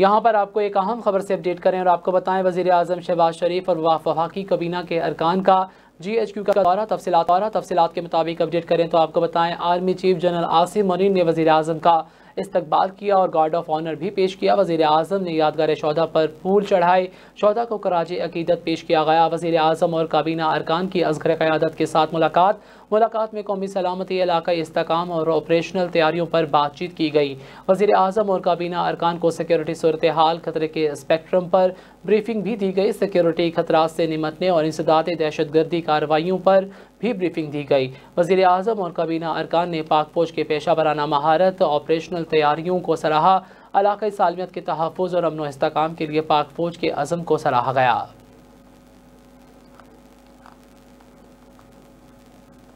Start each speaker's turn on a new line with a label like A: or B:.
A: यहाँ पर आपको एक अहम खबर से अपडेट करें और आपको बताएं वजीर अजम शहबाज शरीफ और वफाकी कबीना के अरकान का जी एच क्यू का दौरा तफसीत दौरा के मुताबिक अपडेट करें तो आपको बताएं army chief general Asim Munir ने वजी अजम का इस्तबाल किया और गार्ड ऑफ ऑनर भी पेश किया वजीर अजम ने यादगार शौदा पर फूल चढ़ाए शौदा को कराज अकीदत पेश किया गया वजीर अजम और काबीना अरकान की असगर क़्यादत के साथ मुलाकात मुलाकात में कौमी सलामती इलाकई इसकाम और ऑपरेशनल तैयारियों पर बातचीत की गई वजीर अजम और काबीना अरकान को सिक्योरिटी सूरत हाल खतरे के स्पेक्ट्रम पर ब्रीफिंग भी दी गई सिक्योरिटी खतरा से निमटने और इंसदात दहशत गर्दी कार्रवाई पर भी ब्रीफिंग दी गई वजीर अजम और काबीना अरकान ने पाक फौज के पेशा वराना महारत ऑपरेशनल तैयारियों को सराहा इलाकई सालमियत के तहफ़ और अमन इसकाम के लिए पाक फौज के अज़म को सराहा गया